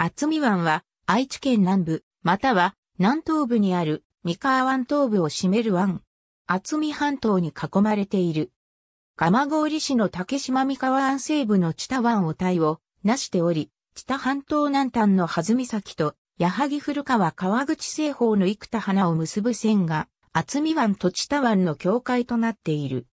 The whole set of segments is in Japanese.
厚見湾は愛知県南部、または南東部にある三河湾東部を占める湾。厚見半島に囲まれている。蒲郡市の竹島三河湾西部の知多湾を対をなしており、知多半島南端の弾岬と矢作古川川口西方の幾田花を結ぶ線が、厚見湾と知多湾の境界となっている。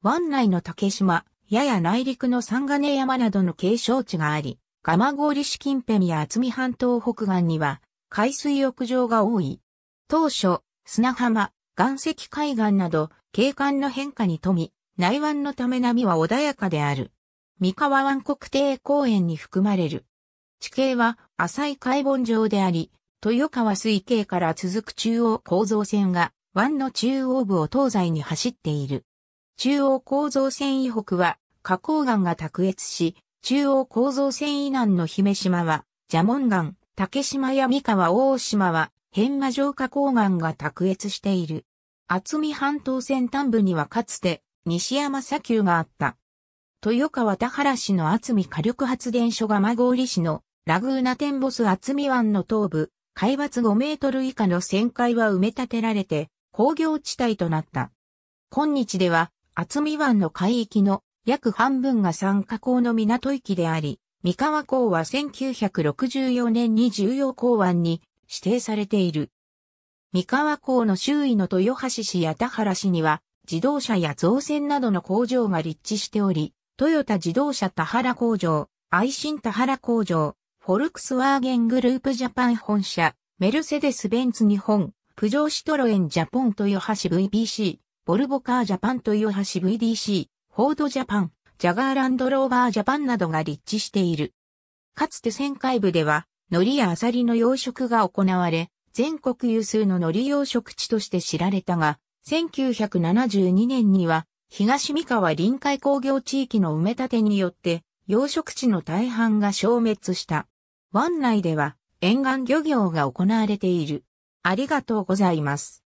湾内の竹島、やや内陸の三金山などの景勝地があり、蒲郡市近辺や厚見半島北岸には海水浴場が多い。当初、砂浜、岩石海岸など景観の変化に富み、内湾のため波は穏やかである。三河湾国定公園に含まれる。地形は浅い海盆状であり、豊川水系から続く中央構造線が湾の中央部を東西に走っている。中央構造線以北は花崗岩が卓越し、中央構造線以南の姫島は、蛇紋岩、竹島や三河大島は、変魔城下高岩が卓越している。厚見半島先端部にはかつて、西山砂丘があった。豊川田原市の厚見火力発電所が孫織市のラグーナテンボス厚見湾の東部、海抜5メートル以下の旋回は埋め立てられて工業地帯となった。今日では厚見湾の海域の約半分が三河港の港域であり、三河港は1964年に重要港湾に指定されている。三河港の周囲の豊橋市や田原市には自動車や造船などの工場が立地しており、トヨタ自動車田原工場、愛心田原工場、フォルクスワーゲングループジャパン本社、メルセデス・ベンツ日本、プジョーシトロエンジャポン豊橋 VBC、ボルボカージャパン豊橋 VDC、フォードジャパン、ジャガーランドローバージャパンなどが立地している。かつて旋回部では、海苔やアサリの養殖が行われ、全国有数の海苔養殖地として知られたが、1972年には、東三河臨海工業地域の埋め立てによって、養殖地の大半が消滅した。湾内では、沿岸漁業が行われている。ありがとうございます。